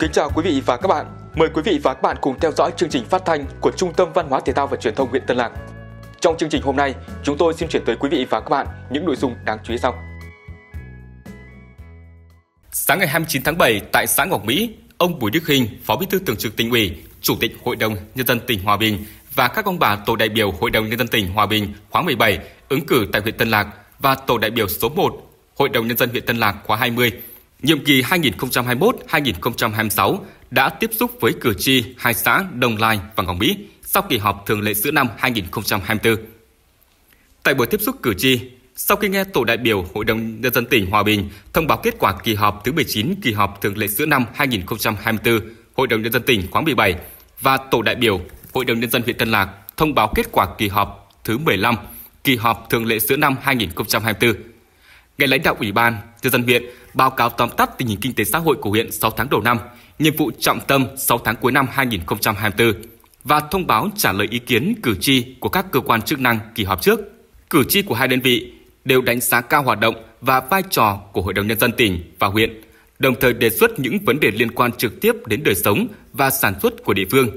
Kính chào quý vị và các bạn. Mời quý vị và các bạn cùng theo dõi chương trình phát thanh của Trung tâm Văn hóa Thể thao và Truyền thông huyện Tân Lạc. Trong chương trình hôm nay, chúng tôi xin chuyển tới quý vị và các bạn những nội dung đáng chú ý sau. Sáng ngày 29 tháng 7 tại xã Ngọc Mỹ, ông Bùi Đức Hình, Phó Bí thư Thường trực Tỉnh ủy, Chủ tịch Hội đồng nhân dân tỉnh Hòa Bình và các ông bà tổ đại biểu Hội đồng nhân dân tỉnh Hòa Bình khóa 17 ứng cử tại huyện Tân Lạc và tổ đại biểu số 1 Hội đồng nhân dân huyện Tân Lạc khóa 20 nhiệm kỳ 2021-2026 đã tiếp xúc với cử tri hai xã đồng Lai và Ngọc Mỹ sau kỳ họp thường lệ giữa năm 2024. Tại buổi tiếp xúc cử tri, sau khi nghe tổ đại biểu Hội đồng Nhân dân tỉnh Hòa Bình thông báo kết quả kỳ họp thứ 19 kỳ họp thường lệ giữa năm 2024 Hội đồng Nhân dân tỉnh khóa 17 và tổ đại biểu Hội đồng Nhân dân huyện Tân Lạc thông báo kết quả kỳ họp thứ 15 kỳ họp thường lệ giữa năm 2024. Ngày lãnh đạo Ủy ban Nhân dân huyện báo cáo tóm tắt tình hình kinh tế xã hội của huyện 6 tháng đầu năm, nhiệm vụ trọng tâm 6 tháng cuối năm 2024 và thông báo trả lời ý kiến cử tri của các cơ quan chức năng kỳ họp trước. Cử tri của hai đơn vị đều đánh giá cao hoạt động và vai trò của Hội đồng Nhân dân tỉnh và huyện, đồng thời đề xuất những vấn đề liên quan trực tiếp đến đời sống và sản xuất của địa phương.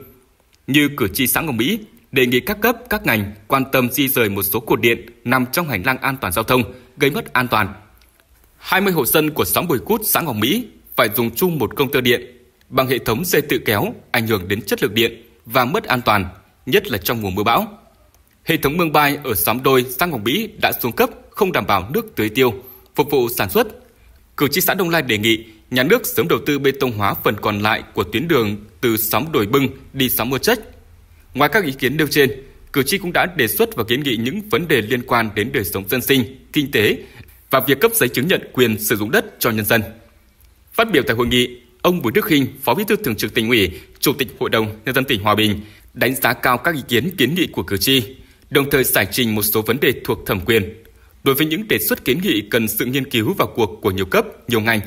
Như cử tri xã Ngọc Mỹ đề nghị các cấp, các ngành quan tâm di rời một số cột điện nằm trong hành lang an toàn giao thông gây mất an toàn 20 hộ dân của xóm Bùi Cút, xã Ngọc Mỹ phải dùng chung một công tơ điện bằng hệ thống dây tự kéo ảnh hưởng đến chất lượng điện và mất an toàn, nhất là trong mùa mưa bão. Hệ thống mương bai ở xóm Đôi, xã Ngọc Mỹ đã xuống cấp, không đảm bảo nước tưới tiêu, phục vụ sản xuất. Cử tri xã Đông Lai đề nghị nhà nước sớm đầu tư bê tông hóa phần còn lại của tuyến đường từ xóm Đồi Bưng đi xóm Mưa Trách. Ngoài các ý kiến nêu trên, cử tri cũng đã đề xuất và kiến nghị những vấn đề liên quan đến đời sống dân sinh, kinh tế và việc cấp giấy chứng nhận quyền sử dụng đất cho nhân dân. Phát biểu tại hội nghị, ông Bùi Đức Khinh, Phó Bí thư Thường trực Tỉnh ủy, Chủ tịch Hội đồng nhân dân tỉnh Hòa Bình đánh giá cao các ý kiến kiến nghị của cử tri, đồng thời giải trình một số vấn đề thuộc thẩm quyền. Đối với những đề xuất kiến nghị cần sự nghiên cứu vào cuộc của nhiều cấp, nhiều ngành,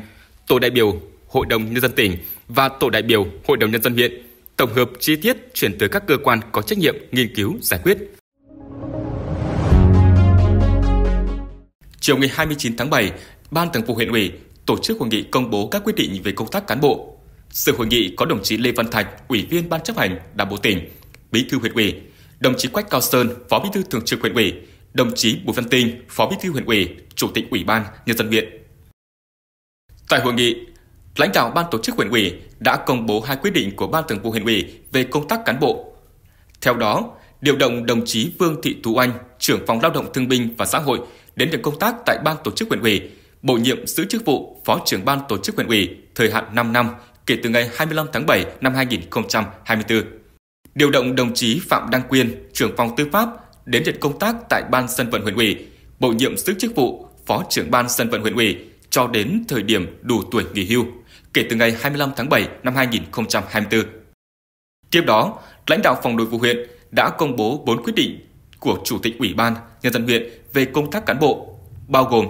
tổ đại biểu Hội đồng nhân dân tỉnh và tổ đại biểu Hội đồng nhân dân huyện tổng hợp chi tiết chuyển tới các cơ quan có trách nhiệm nghiên cứu giải quyết. chiều ngày 29 tháng 7, Ban Thường vụ huyện ủy tổ chức hội nghị công bố các quyết định về công tác cán bộ. Sự hội nghị có đồng chí Lê Văn Thạch, Ủy viên Ban chấp hành Đảng bộ tỉnh, Bí thư huyện ủy, đồng chí Quách Cao Sơn, Phó Bí thư Thường trực huyện ủy, đồng chí Bùi Văn Tinh, Phó Bí thư huyện ủy, Chủ tịch Ủy ban nhân dân huyện. Tại hội nghị, lãnh đạo ban tổ chức huyện ủy đã công bố hai quyết định của ban thường vụ huyện ủy về công tác cán bộ. Theo đó, điều động đồng chí Vương Thị Tú Anh, trưởng phòng lao động thương binh và xã hội đến nhận công tác tại ban tổ chức huyện ủy, bổ nhiệm giữ chức vụ phó trưởng ban tổ chức huyện ủy thời hạn 5 năm kể từ ngày 25 tháng 7 năm 2024. Điều động đồng chí Phạm Đăng Quyên, trưởng phòng tư pháp đến nhận công tác tại ban dân vận huyện ủy, bổ nhiệm giữ chức vụ phó trưởng ban dân vận huyện ủy cho đến thời điểm đủ tuổi nghỉ hưu kể từ ngày 25 tháng 7 năm 2024. Tiếp đó, lãnh đạo phòng nội vụ huyện đã công bố 4 quyết định của Chủ tịch Ủy ban Nhân dân huyện về công tác cán bộ, bao gồm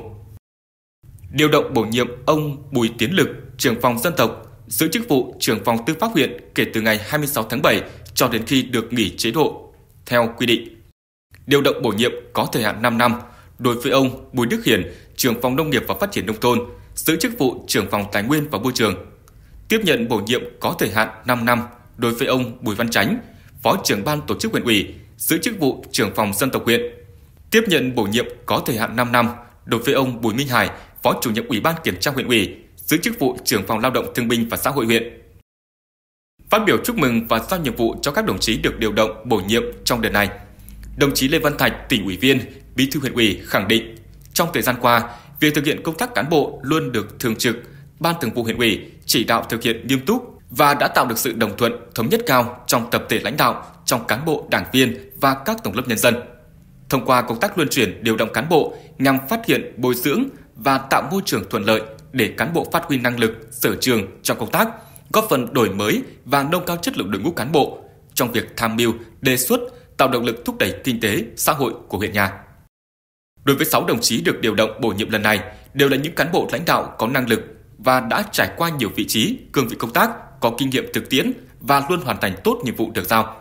điều động bổ nhiệm ông Bùi Tiến Lực, trưởng phòng dân tộc, giữ chức vụ trưởng phòng tư pháp huyện kể từ ngày 26 tháng 7 cho đến khi được nghỉ chế độ, theo quy định. Điều động bổ nhiệm có thời hạn 5 năm đối với ông Bùi Đức Hiển, trưởng phòng nông nghiệp và phát triển nông thôn, giữ chức vụ trưởng phòng tài nguyên và môi trường. Tiếp nhận bổ nhiệm có thời hạn 5 năm đối với ông Bùi Văn Chánh, Phó trưởng ban tổ chức huyện ủy, giữ chức vụ trưởng phòng dân tộc huyện. Tiếp nhận bổ nhiệm có thời hạn 5 năm đối với ông Bùi Minh Hải, Phó chủ nhiệm Ủy ban kiểm tra huyện ủy, giữ chức vụ trưởng phòng lao động thương binh và xã hội huyện. Phát biểu chúc mừng và giao nhiệm vụ cho các đồng chí được điều động bổ nhiệm trong đợt này, đồng chí Lê Văn Thạch, tỉnh ủy viên, bí thư huyện ủy khẳng định trong thời gian qua, việc thực hiện công tác cán bộ luôn được thường trực, ban thường vụ huyện ủy chỉ đạo thực hiện nghiêm túc và đã tạo được sự đồng thuận, thống nhất cao trong tập thể lãnh đạo, trong cán bộ, đảng viên và các tầng lớp nhân dân. Thông qua công tác luân chuyển điều động cán bộ nhằm phát hiện, bồi dưỡng và tạo môi trường thuận lợi để cán bộ phát huy năng lực, sở trường trong công tác, góp phần đổi mới và nâng cao chất lượng đội ngũ cán bộ trong việc tham mưu, đề xuất, tạo động lực thúc đẩy kinh tế, xã hội của huyện nhà. Đối với 6 đồng chí được điều động bổ nhiệm lần này, đều là những cán bộ lãnh đạo có năng lực và đã trải qua nhiều vị trí, cương vị công tác, có kinh nghiệm thực tiễn và luôn hoàn thành tốt nhiệm vụ được giao.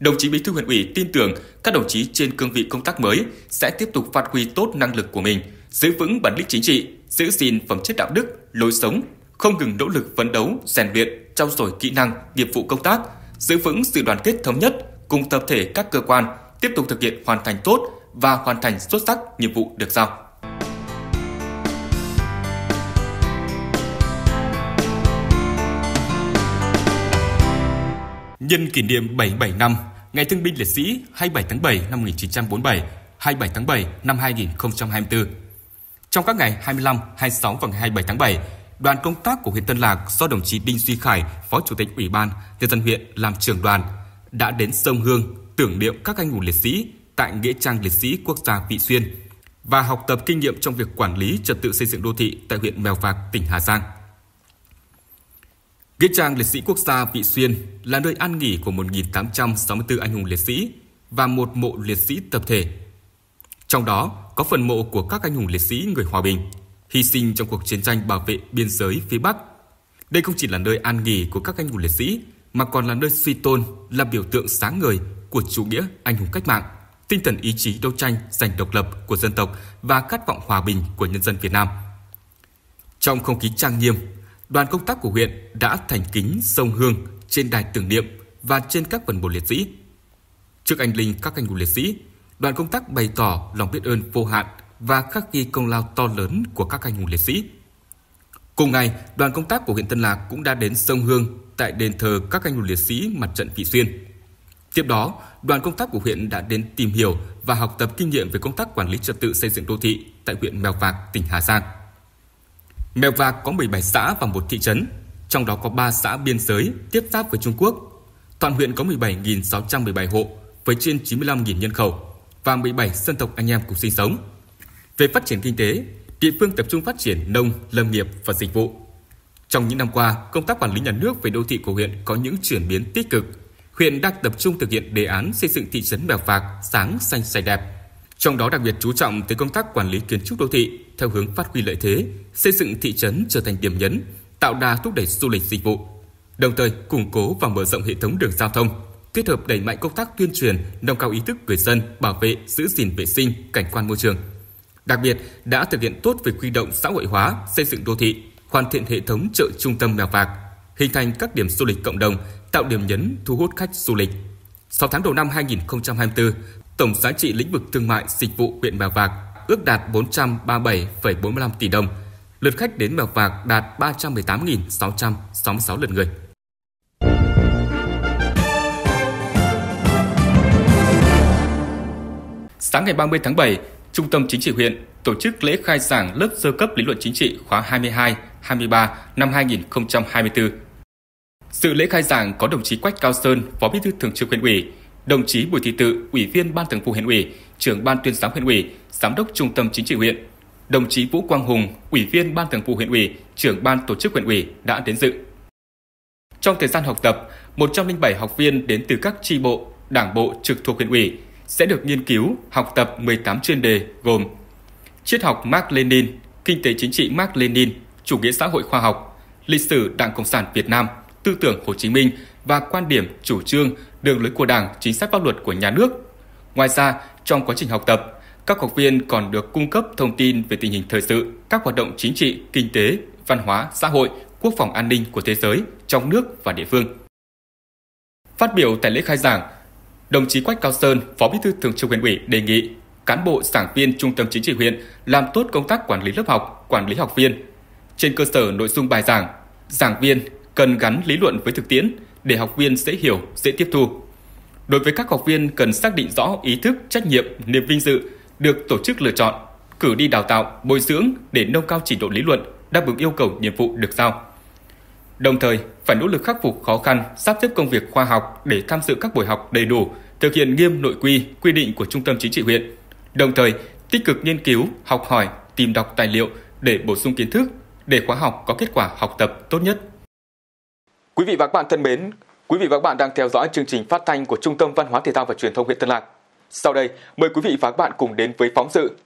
Đồng chí Bí thư huyện ủy tin tưởng các đồng chí trên cương vị công tác mới sẽ tiếp tục phát huy tốt năng lực của mình, giữ vững bản lĩnh chính trị, giữ gìn phẩm chất đạo đức, lối sống, không ngừng nỗ lực phấn đấu, rèn luyện, trau dồi kỹ năng, nghiệp vụ công tác, giữ vững sự đoàn kết thống nhất cùng tập thể các cơ quan, tiếp tục thực hiện hoàn thành tốt và hoàn thành xuất sắc nhiệm vụ được giao. nhân kỷ niệm 77 năm Ngày Thương binh Liệt sĩ 27 tháng 7 năm 1947, 27 tháng 7 năm 2024. Trong các ngày 25, 26 và ngày 27 tháng 7, đoàn công tác của huyện Tân Lạc do đồng chí Đinh Duy Khải, Phó Chủ tịch Ủy ban nhân dân huyện làm trưởng đoàn đã đến sông Hương tưởng niệm các anh hùng liệt sĩ tại nghĩa trang liệt sĩ quốc gia Vị Xuyên và học tập kinh nghiệm trong việc quản lý trật tự xây dựng đô thị tại huyện Mèo Vạc, tỉnh Hà Giang. Nghĩa trang liệt sĩ quốc gia Vị Xuyên là nơi an nghỉ của 1.864 anh hùng liệt sĩ và một mộ liệt sĩ tập thể. Trong đó có phần mộ của các anh hùng liệt sĩ người hòa bình, hy sinh trong cuộc chiến tranh bảo vệ biên giới phía Bắc. Đây không chỉ là nơi an nghỉ của các anh hùng liệt sĩ, mà còn là nơi suy tôn, là biểu tượng sáng ngời của chủ nghĩa anh hùng cách mạng, tinh thần ý chí đấu tranh giành độc lập của dân tộc và khát vọng hòa bình của nhân dân Việt Nam. Trong không khí trang nghiêm, đoàn công tác của huyện đã thành kính sông hương trên đài tưởng niệm và trên các phần mộ liệt sĩ. Trước anh linh các anh hùng liệt sĩ, đoàn công tác bày tỏ lòng biết ơn vô hạn và khắc ghi công lao to lớn của các anh hùng liệt sĩ. Cùng ngày, đoàn công tác của huyện Tân Lạc cũng đã đến sông Hương tại đền thờ các anh hùng liệt sĩ mặt trận Vị Xuyên. Tiếp đó, đoàn công tác của huyện đã đến tìm hiểu và học tập kinh nghiệm về công tác quản lý trật tự xây dựng đô thị tại huyện Mèo Vạc, tỉnh Hà Giang. Mèo Vạc có 17 xã và một thị trấn, trong đó có 3 xã biên giới tiếp giáp với Trung Quốc. Toàn huyện có 17.617 hộ với trên 95.000 nhân khẩu và 17 dân tộc anh em cùng sinh sống. Về phát triển kinh tế, địa phương tập trung phát triển nông, lâm nghiệp và dịch vụ. Trong những năm qua, công tác quản lý nhà nước về đô thị của huyện có những chuyển biến tích cực. Huyện đang tập trung thực hiện đề án xây dựng thị trấn Mèo Vạc sáng xanh sạch đẹp. Trong đó đặc biệt chú trọng tới công tác quản lý kiến trúc đô thị, theo hướng phát huy lợi thế, xây dựng thị trấn trở thành điểm nhấn, tạo đà thúc đẩy du lịch dịch vụ, đồng thời củng cố và mở rộng hệ thống đường giao thông, kết hợp đẩy mạnh công tác tuyên truyền, nâng cao ý thức người dân bảo vệ, giữ gìn vệ sinh, cảnh quan môi trường. Đặc biệt, đã thực hiện tốt việc quy động xã hội hóa, xây dựng đô thị, hoàn thiện hệ thống chợ trung tâm mèo vạc, hình thành các điểm du lịch cộng đồng, tạo điểm nhấn thu hút khách du lịch. 6 tháng đầu năm 2024, tổng giá trị lĩnh vực thương mại dịch vụ huyện Mèo Vạc ước đạt 437,45 tỷ đồng. Lượt khách đến mèo vạc đạt 318.666 lượt người. Sáng ngày 30 tháng 7, Trung tâm Chính trị huyện tổ chức lễ khai giảng lớp sơ cấp lý luận chính trị khóa 22-23 năm 2024. Sự lễ khai giảng có đồng chí Quách Cao Sơn, Phó Bí thư Thường trực huyện ủy, đồng chí Bùi Thị Tự, Ủy viên Ban Thường vụ huyện ủy, trưởng ban tuyên giáo huyện ủy, giám đốc trung tâm chính trị huyện. Đồng chí Vũ Quang Hùng, ủy viên ban thường vụ huyện ủy, trưởng ban tổ chức huyện ủy đã đến dự. Trong thời gian học tập, 107 học viên đến từ các tri bộ, đảng bộ trực thuộc huyện ủy sẽ được nghiên cứu, học tập 18 chuyên đề gồm Triết học Mark Lenin, Kinh tế chính trị Mark Lenin, Chủ nghĩa xã hội khoa học, Lịch sử Đảng Cộng sản Việt Nam, Tư tưởng Hồ Chí Minh và quan điểm, chủ trương, đường lối của Đảng, chính sách pháp luật của nhà nước Ngoài ra, trong quá trình học tập, các học viên còn được cung cấp thông tin về tình hình thời sự, các hoạt động chính trị, kinh tế, văn hóa, xã hội, quốc phòng an ninh của thế giới, trong nước và địa phương. Phát biểu tại lễ khai giảng, đồng chí Quách Cao Sơn, Phó Bí thư Thường trực huyện ủy đề nghị cán bộ giảng viên trung tâm chính trị huyện làm tốt công tác quản lý lớp học, quản lý học viên. Trên cơ sở nội dung bài giảng, giảng viên cần gắn lý luận với thực tiễn để học viên dễ hiểu, dễ tiếp thu. Đối với các học viên cần xác định rõ ý thức, trách nhiệm, niềm vinh dự được tổ chức lựa chọn, cử đi đào tạo, bồi dưỡng để nâng cao trình độ lý luận, đáp ứng yêu cầu nhiệm vụ được giao. Đồng thời, phải nỗ lực khắc phục khó khăn, sắp xếp công việc khoa học để tham dự các buổi học đầy đủ, thực hiện nghiêm nội quy, quy định của Trung tâm Chính trị huyện. Đồng thời, tích cực nghiên cứu, học hỏi, tìm đọc tài liệu để bổ sung kiến thức, để khóa học có kết quả học tập tốt nhất. Quý vị và các bạn thân mến, Quý vị và các bạn đang theo dõi chương trình phát thanh của Trung tâm Văn hóa Thể thao và Truyền thông huyện Tân Lạc. Sau đây, mời quý vị và các bạn cùng đến với phóng sự.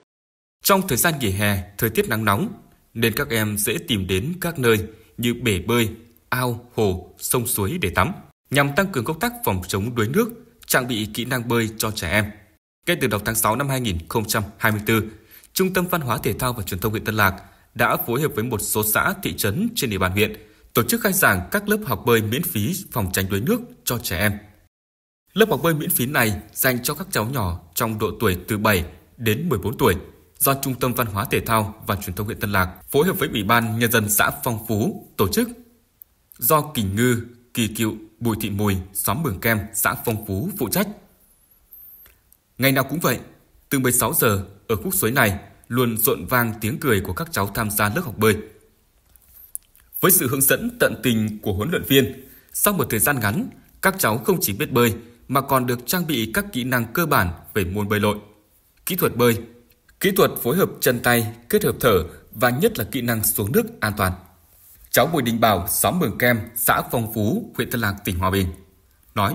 Trong thời gian nghỉ hè, thời tiết nắng nóng, nên các em dễ tìm đến các nơi như bể bơi, ao, hồ, sông suối để tắm, nhằm tăng cường công tác phòng chống đuối nước, trang bị kỹ năng bơi cho trẻ em. kể từ đầu tháng 6 năm 2024, Trung tâm Văn hóa Thể thao và Truyền thông huyện Tân Lạc đã phối hợp với một số xã thị trấn trên địa bàn huyện tổ chức khai giảng các lớp học bơi miễn phí phòng tránh đuối nước cho trẻ em. Lớp học bơi miễn phí này dành cho các cháu nhỏ trong độ tuổi từ 7 đến 14 tuổi do Trung tâm Văn hóa Thể thao và Truyền thông huyện Tân Lạc phối hợp với Ủy ban Nhân dân xã Phong Phú tổ chức. Do Kình Ngư, Kỳ Cựu, Bùi Thị Mùi, xóm Mường Kem, xã Phong Phú phụ trách. Ngày nào cũng vậy, từ 16 giờ ở khúc suối này luôn rộn vang tiếng cười của các cháu tham gia lớp học bơi – với sự hướng dẫn tận tình của huấn luyện viên, sau một thời gian ngắn, các cháu không chỉ biết bơi mà còn được trang bị các kỹ năng cơ bản về môn bơi lội. Kỹ thuật bơi, kỹ thuật phối hợp chân tay, kết hợp thở và nhất là kỹ năng xuống nước an toàn. Cháu Bùi Đình Bảo, xóm Mường Kem, xã Phong Phú, huyện Tân Lạc, tỉnh Hòa Bình, nói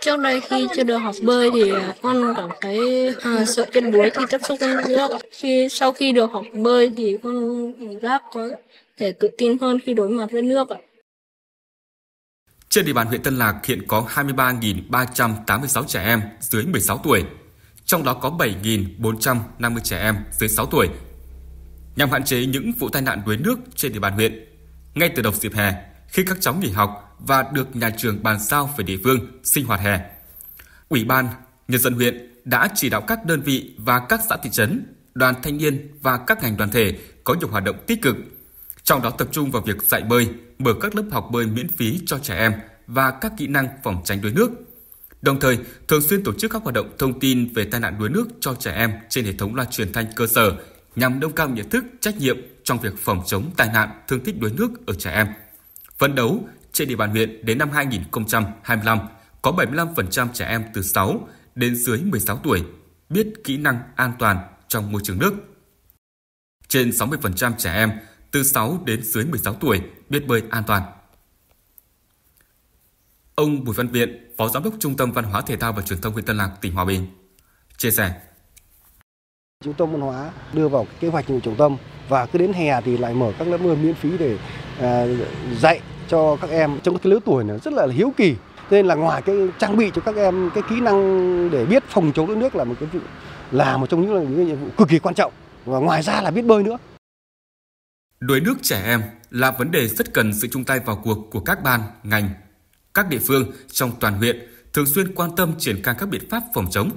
Trước đây khi chưa được học bơi thì con cảm thấy à, sợ chân đuối khi tiếp xúc với nước. Khi sau khi được học bơi thì con cảm giác có thể tự tin hơn khi đối mặt với nước ạ. Trên địa bàn huyện Tân Lạc hiện có 23.386 trẻ em dưới 16 tuổi, trong đó có 7.450 trẻ em dưới 6 tuổi. Nhằm hạn chế những vụ tai nạn đuối nước trên địa bàn huyện, ngay từ đầu dịp hè, khi các cháu nghỉ học và được nhà trường bàn giao về địa phương sinh hoạt hè. Ủy ban, nhân dân huyện đã chỉ đạo các đơn vị và các xã thị trấn, đoàn thanh niên và các ngành đoàn thể có nhiều hoạt động tích cực trong đó tập trung vào việc dạy bơi, mở các lớp học bơi miễn phí cho trẻ em và các kỹ năng phòng tránh đuối nước. Đồng thời, thường xuyên tổ chức các hoạt động thông tin về tai nạn đuối nước cho trẻ em trên hệ thống loa truyền thanh cơ sở nhằm nâng cao nhận thức, trách nhiệm trong việc phòng chống tai nạn thương tích đuối nước ở trẻ em. Phấn đấu trên địa bàn huyện đến năm 2025 có 75% trẻ em từ 6 đến dưới 16 tuổi biết kỹ năng an toàn trong môi trường nước. Trên 60% trẻ em từ 6 đến dưới 16 tuổi biết bơi an toàn. Ông Bùi Văn Viện, Phó Giám đốc Trung tâm Văn hóa Thể thao và Truyền thông huyện Tân Lạc, tỉnh Hòa Bình, chia sẻ. Trung tâm văn hóa đưa vào kế hoạch của trung tâm và cứ đến hè thì lại mở các lớp bơi miễn phí để à, dạy cho các em trong cái lứa tuổi này rất là hiếu kỳ nên là ngoài cái trang bị cho các em cái kỹ năng để biết phòng chống đuối nước là một cái vụ là một trong những, những nhiệm vụ cực kỳ quan trọng và ngoài ra là biết bơi nữa Đuối nước trẻ em là vấn đề rất cần sự chung tay vào cuộc của các ban, ngành, các địa phương trong toàn huyện thường xuyên quan tâm triển khai các biện pháp phòng chống.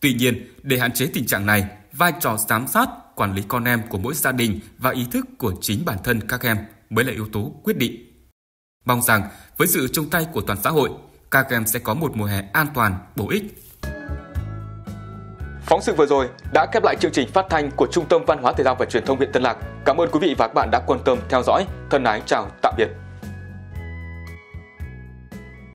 Tuy nhiên, để hạn chế tình trạng này, vai trò giám sát, quản lý con em của mỗi gia đình và ý thức của chính bản thân các em mới là yếu tố quyết định. Mong rằng với sự chung tay của toàn xã hội, các em sẽ có một mùa hè an toàn, bổ ích Phóng sự vừa rồi đã khép lại chương trình phát thanh của Trung tâm Văn hóa Thể thao và Truyền thông huyện Tân Lạc. Cảm ơn quý vị và các bạn đã quan tâm theo dõi. Thân ái chào tạm biệt.